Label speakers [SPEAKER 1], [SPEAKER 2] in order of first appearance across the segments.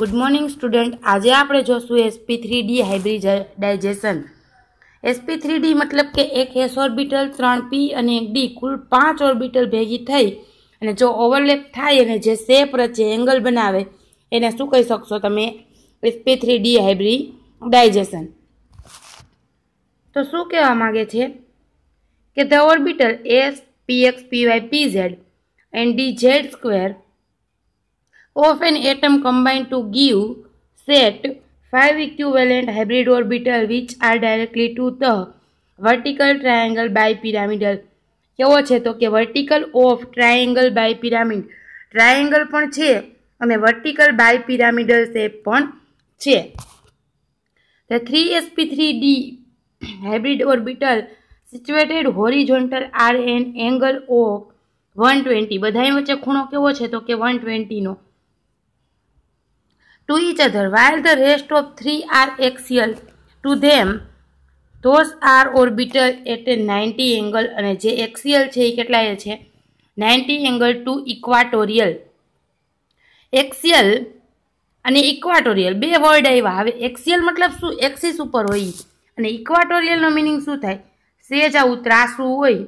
[SPEAKER 1] Good morning student આજે આપણે જોશું SP three D digestion SP three D મતલબ કે એક એસ ઓર્બિટલ ત્રણ પી અને એક ડી કુલ પાંચ ઓર્બિટલ ભેગી થઈ અને જો ઓવરલેપ થાય અને જે શેપ રચે એંગલ બનાવે એને શું કહી શકશો તમે એસપી થ્રી ડી ડાયજેશન તો શું કહેવા માગે છે કે the orbital S P X P Y P Z and D Z square of an atom combine to give set 5 equivalent hybrid orbital which are directly to the vertical triangle bipyramidal કેવો છે તો કે vertical of triangle bipyramid triangle પણ છે અને vertical bipyramidal shape પણ છે the three SP three D hybrid orbital situated horizontal are an angle of one twenty બધાની વચ્ચે ખૂણો કેવો છે તો કે વન ટ્વેન્ટીનો to each other, while the rest of three are axial to them. Those are orbital at a 90 angle અને જે એક્સિયલ છે એ કેટલાય છે ninety angle to equatorial axial અને ઇક્વાટોરિયલ બે વર્ડ આવ્યા હવે એક્સિયલ મતલબ શું એક્સિસ ઉપર હોય અને ઇક્વાટોરિયલનો મિનિંગ શું થાય સેજ આવું ત્રાસું હોય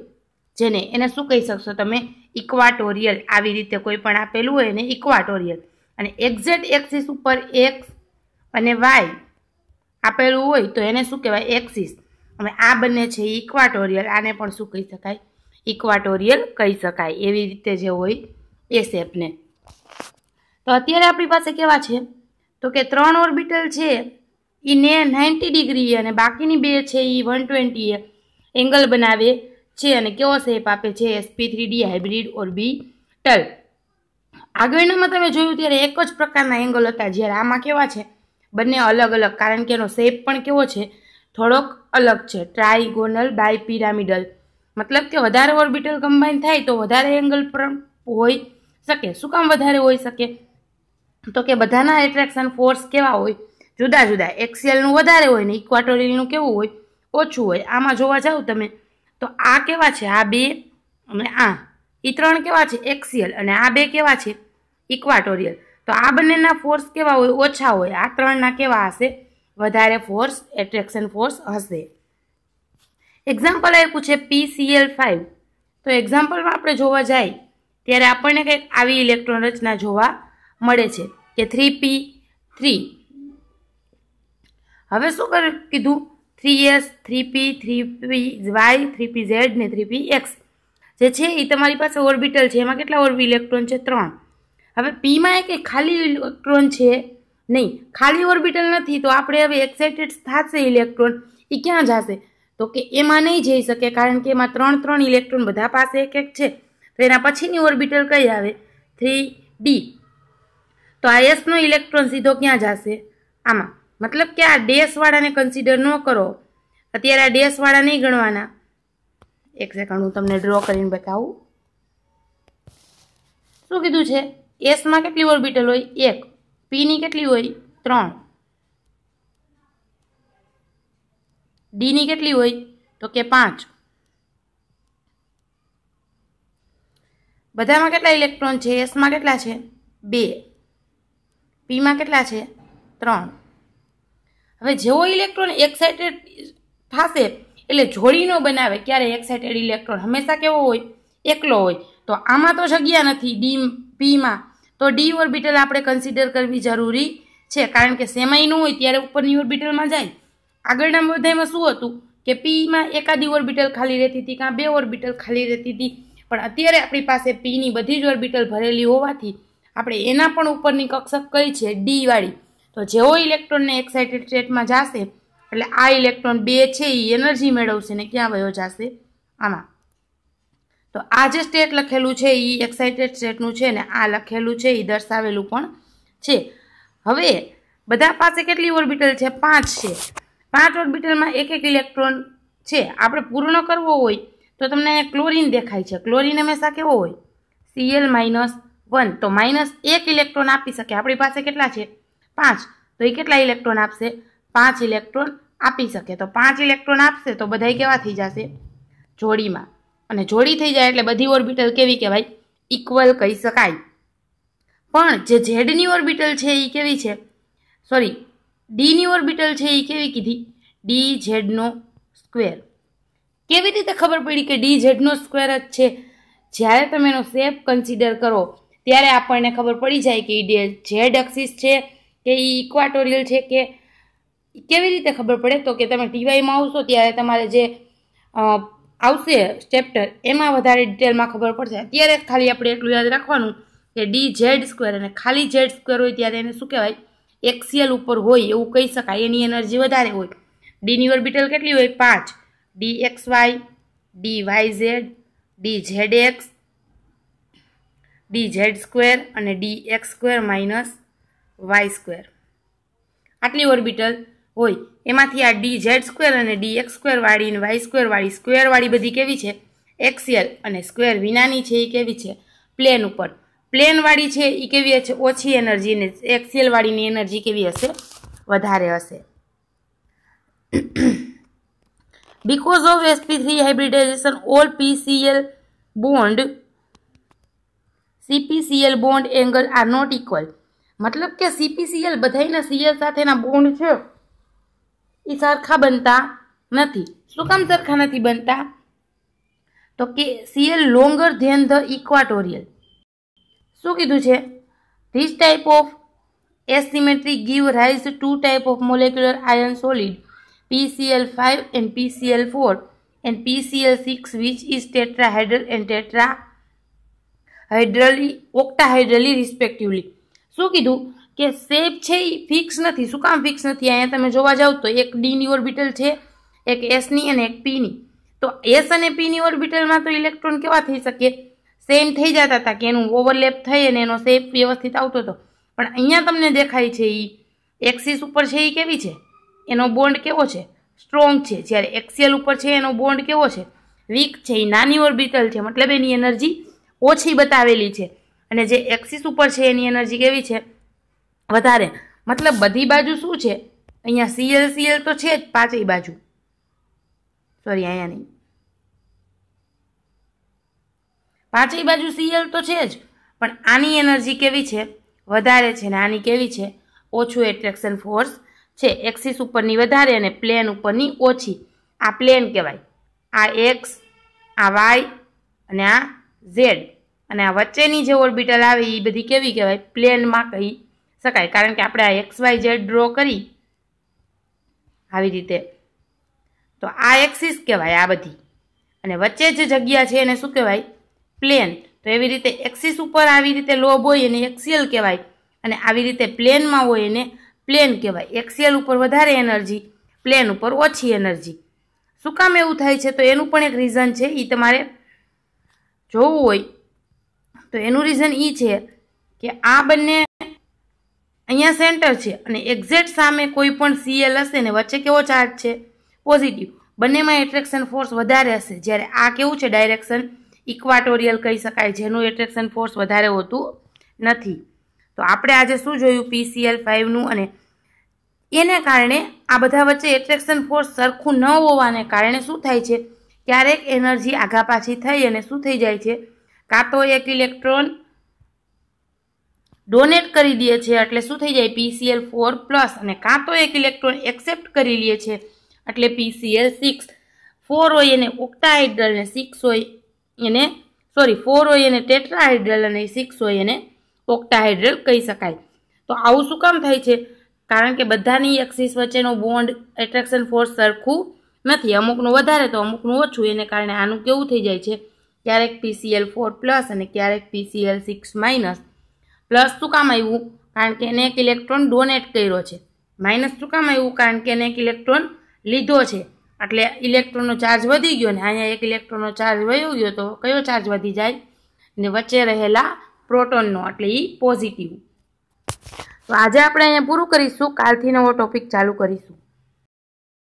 [SPEAKER 1] જેને એને શું કહી શકશો તમે ઇક્વાટોરિયલ આવી રીતે કોઈ પણ આપેલું હોય એને ઇક્વાટોરિયલ અને એક્ઝેટ એક્સિસ ઉપર એક્સ અને વાય આપેલું હોય તો એને શું કહેવાય એક્સિસ હવે આ બંને છે ઇક્વાટોરિયલ આને પણ શું કહી શકાય ઇક્વાટોરિયલ કહી શકાય એવી રીતે જે હોય એ શેપને તો અત્યારે આપણી પાસે કેવા છે તો કે ત્રણ ઓર્બિટલ છે એ ને નાઇન્ટી ડિગ્રી અને બાકીની બે છે એ વન ટ્વેન્ટીએ એંગલ બનાવે છે અને કેવો શેપ આપે છે SP three D hybrid orbital આગળનામાં તમે જોયું ત્યારે એક જ પ્રકારના એંગલ હતા જ્યારે આમાં કેવા છે બંને અલગ અલગ કારણ કે એનો શેપ પણ કેવો છે થોડોક અલગ છે ટ્રાઇગોનલ બાય પિરામિડલ મતલબ કે વધારે ઓર્બિટલ કમ્બાઈન થાય તો વધારે એંગલ પણ હોઈ શકે શું કામ વધારે હોઈ શકે તો કે બધાના એટ્રેક્શન ફોર્સ કેવા હોય જુદા જુદા એક્સિયલનું વધારે હોય ને ઇક્વાટોરિયલનું કેવું હોય ઓછું હોય આમાં જોવા જાઓ તમે તો આ કેવા છે આ બે અને આ એ ત્રણ કેવા છે એક્સિયલ અને આ બે કેવા છે ઇક્વાટોરિયલ તો આ બંનેના ફોર્સ કેવા હોય ઓછા હોય આ ત્રણના કેવા હશે વધારે ફોર્સ એટ્રેક્શન ફોર્સ હશે એક્ઝામ્પલ આપ્યું છે પીસીએલ ફાઇવ તો એક્ઝામ્પલમાં આપણે જોવા જાય ત્યારે આપણને કંઈક આવી ઇલેક્ટ્રોન રચના જોવા મળે છે કે થ્રી પી થ્રી હવે શું કર કીધું three S three P three P Y three P Z ને થ્રી પી એક્સ જે છે એ તમારી પાસે ઓર્બિટલ છે એમાં કેટલા ઓર્બી ઇલેક્ટ્રોન છે ત્રણ હવે પીમાં એ એક ખાલી ઇલેક્ટ્રોન છે નહીં ખાલી ઓર્બિટલ નથી તો આપણે હવે એક્સાઇટેડ થશે ઇલેક્ટ્રોન એ ક્યાં જશે તો કે એમાં નહીં જઈ શકે કારણ કે એમાં ત્રણ ત્રણ ઇલેક્ટ્રોન બધા પાસે એક એક છે તો એના પછીની ઓર્બિટલ કઈ આવે થ્રી ડી તો આ એસનો ઇલેક્ટ્રોન સીધો ક્યાં જશે આમાં મતલબ કે આ ડેસવાળાને કન્સિડર ન કરો અત્યારે આ ડેસવાળા નહીં ગણવાના એક સેકન્ડ હું તમને ડ્રો કરીને બતાવું શું કીધું છે એસમાં કેટલી ઓર્બિટલ હોય એક પીની કેટલી હોય ત્રણ ડીની કેટલી હોય તો કે પાંચ બધામાં કેટલા ઇલેક્ટ્રોન છે એસમાં કેટલા છે બે પીમાં કેટલા છે ત્રણ હવે જેવો ઇલેક્ટ્રોન એક્સાઇટેડ થશે એટલે જોડી ન બનાવે ક્યારે એક્સાઇટેડ ઇલેક્ટ્રોન હંમેશા કેવો હોય એકલો હોય તો આમાં તો જગ્યા નથી ડી પીમાં તો ડી ઓર્બિટલ આપણે કન્સિડર કરવી જરૂરી છે કારણ કે સેમાઈ ન હોય ત્યારે ઉપરની ઓર્બિટલમાં જાય આગળના બધામાં શું હતું કે પીમાં એકાદી ઓર્બિટલ ખાલી રહેતી હતી કાં બે ઓર્બિટલ ખાલી રહેતી હતી પણ અત્યારે આપણી પાસે પીની બધી જ ઓર્બિટલ ભરેલી હોવાથી આપણે એના પણ ઉપરની કક્ષક કઈ છે ડીવાળી તો જેવો ઇલેક્ટ્રોનને એક્સાઇટેડ સ્ટેટમાં જશે એટલે આ ઇલેક્ટ્રોન બે છે એ એનર્જી મેળવશે ને ક્યાં વયો જશે આમાં તો આ જે સ્ટેટ લખેલું છે એ એક્સાઇટેડ સ્ટેટનું છે ને આ લખેલું છે એ દર્શાવેલું પણ છે હવે બધા પાસે કેટલી ઓર્બિટલ છે પાંચ છે પાંચ ઓર્બિટલમાં એક એક ઇલેક્ટ્રોન છે આપણે પૂર્ણ કરવો હોય તો તમને ક્લોરિન દેખાય છે ક્લોરિન હંમેશા કેવો હોય સીએલ માઇનસ વન તો માઇનસ એક ઇલેક્ટ્રોન આપી શકે આપણી પાસે કેટલા છે પાંચ તો એ કેટલા ઇલેક્ટ્રોન આપશે પાંચ ઇલેક્ટ્રોન આપી શકે તો પાંચ ઇલેક્ટ્રોન આપશે તો બધાય કેવા થઈ જશે જોડીમાં અને જોડી થઈ જાય એટલે બધી ઓર્બિટલ કેવી કહેવાય ઇક્વલ કહી શકાય પણ જે ઝેડની ઓર્બિટલ છે એ કેવી છે સોરી ડીની ઓર્બિટલ છે એ કેવી કીધી ડી ઝેડનો સ્ક્વેર કેવી રીતે ખબર પડી કે ડી ઝેડનો સ્ક્વેર જ છે જ્યારે તમે એનો શેપ કન્સિડર કરો ત્યારે આપણને ખબર પડી જાય કે ઈ ઝેડ એક્સિસ છે કે એ ઇક્વાટોરિયલ છે કે કેવી રીતે ખબર પડે તો કે તમે ટીવાયમાં આવશો ત્યારે તમારે જે આવશે ચેપ્ટર એમાં વધારે ડિટેલમાં ખબર પડશે અત્યારે ખાલી આપણે એટલું યાદ રાખવાનું કે ડી ઝેડ સ્ક્વેર અને ખાલી ઝેડ સ્ક્વેર હોય ત્યારે એને શું કહેવાય એક્સિયલ ઉપર હોય એવું કહી શકાય એની એનર્જી વધારે હોય ડીની ઓર્બિટલ કેટલી હોય પાંચ D X Y D Y Z D Z X D Z square અને D X square minus Y square આટલી ઓર્બિટલ હોય એમાંથી આ ડી ઝેડ સ્ક્વેર અને ડી એક્સ સ્ક્વેરવાળી અને વાય સ્ક્વેરવાળી સ્ક્વેરવાળી બધી કેવી છે એક્સિયલ અને સ્ક્વેર વિનાની છે એ કેવી છે પ્લેન ઉપર પ્લેનવાળી છે એ કેવી હશે ઓછી એનર્જી અને એક્સિયલવાળીની એનર્જી કેવી હશે વધારે હશે because because of sp3 hybridisation all PCl bond CPCl bond angle are not equal મતલબ કે સીપીસીએલ બધાના સીએલ સાથેના બોન્ડ છે એ સરખા બનતા નથી શું કામ સરખા નથી બનતા તો કે Cl longer than the equatorial શું કીધું છે this type of asymmetry give rise to type of molecular ion solid PCl five and PCl four and PCl six which is tetrahedral and tetrahedrally octahedrally respectively શું કીધું કે shape છે એ fix નથી શું કામ ફિક્સ નથી અહીંયા તમે જોવા જાઓ તો એક ડીની ઓર્બિટલ છે એક એસની અને એક પીની તો એસ અને પીની ઓર્બિટલમાં તો ઇલેક્ટ્રોન કેવા થઈ શકે સેમ થઈ જતા હતા કે એનું ઓવરલેપ થઈ અને એનો શેપ વ્યવસ્થિત આવતો હતો પણ અહીંયા તમને દેખાય છે એ એક્સિસ ઉપર છે એ કેવી છે એનો બોન્ડ કેવો છે સ્ટ્રોંગ છે જ્યારે એક્સિયલ ઉપર છે એનો બોન્ડ કેવો છે વીક છે એ નાની ઓર્બિટલ છે મતલબ એની એનર્જી ઓછી બતાવેલી છે અને જે એક્સિસ ઉપર છે એની એનર્જી કેવી છે વધારે મતલબ બધી બાજુ શું છે અહીંયા સીએલ સીએલ તો છે જ પાંચેય બાજુ સોરી અહીંયા નહીં પાંચેય બાજુ સીએલ તો છે જ પણ આની એનર્જી કેવી છે વધારે છે ને આની કેવી છે ઓછું એટ્રેક્શન ફોર્સ છે એક્સિસ ઉપરની વધારે અને પ્લેન ઉપરની ઓછી આ પ્લેન કહેવાય આ એક્સ આ વાય અને આ ઝેડ અને આ વચ્ચેની જે ઓર્બિટલ આવે એ બધી કેવી કહેવાય પ્લેનમાં કહી શકાય કારણ કે આપણે આ એક્સ વાય ઝેડ ડ્રો કરી આવી રીતે તો આ એક્સિસ કહેવાય આ બધી અને વચ્ચે જે જગ્યા છે એને શું કહેવાય પ્લેન તો એવી રીતે એક્સિસ ઉપર આવી રીતે લોબ હોય એને એક્સિયલ કહેવાય અને આવી રીતે પ્લેનમાં હોય એને પ્લેન કહેવાય એક્સિયલ ઉપર વધારે એનર્જી પ્લેન ઉપર ઓછી એનર્જી શું કામ એવું થાય છે તો એનું પણ એક રીઝન છે એ તમારે જોવું હોય તો એનું રીઝન એ છે કે આ બંને અહીંયા સેન્ટર છે અને એક્ઝેક્ટ સામે કોઈ પણ સીએલ હશે ને વચ્ચે કેવો ચાર્જ છે પોઝિટિવ બંનેમાં એટ્રેક્શન ફોર્સ વધારે હશે જ્યારે આ કેવું છે ડાયરેક્શન ઇક્વાટોરિયલ કહી શકાય જેનું એટ્રેક્શન ફોર્સ વધારે હોતું નથી તો આપણે આજે શું જોયું પીસીએલ ફાઇવનું અને એને કારણે આ બધા વચ્ચે એટ્રેક્શન ફોર્સ સરખું ન હોવાને કારણે શું થાય છે ક્યારેક એનર્જી આઘા પાછી થઈ અને શું થઈ જાય છે કાં તો એક ઇલેક્ટ્રોન ડોનેટ કરી દઈએ છે એટલે શું થઈ જાય પીસીએલ ફોર પ્લસ અને કાં તો એક ઇલેક્ટ્રોન એક્સેપ્ટ કરી લે છે એટલે પીસીએલ સિક્સ ફોર હોય એને ઓક્ટાહાઇડ્રલ અને સિક્સ હોય એને સોરી ફોર હોય એને ટેટ્રાહાઇડ્રલ અને સિક્સ હોય એને ઓક્ટાહાઇડ્રલ કહી શકાય તો આવું શું કામ થાય છે કારણ કે બધાની એક્સિસ વચ્ચેનો બોન્ડ એટ્રેક્શન ફોર્સ સરખું નથી અમુકનું વધારે તો અમુકનું ઓછું એને કારણે આનું કેવું થઈ જાય છે ક્યારેક પીસીએલ ફોર પ્લસ અને ક્યારેક પીસીએલ સિક્સ માઇનસ પ્લસ શું કામ આવ્યું કારણ કે એને એક ઇલેક્ટ્રોન ડોનેટ કર્યો છે માઇનસ શું કામ આવ્યું કારણ કે એને એક ઇલેક્ટ્રોન લીધો છે એટલે ઇલેક્ટ્રોનનો ચાર્જ વધી ગયો ને અહીંયા એક ઇલેક્ટ્રોનનો ચાર્જ વયો ગયો તો કયો ચાર્જ વધી જાય ને વચ્ચે રહેલા પ્રોટોનનો એટલે એ પોઝિટિવ તો આજે આપણે અહીંયા પૂરું કરીશું કાલથી નવો ટોપિક ચાલુ કરીશું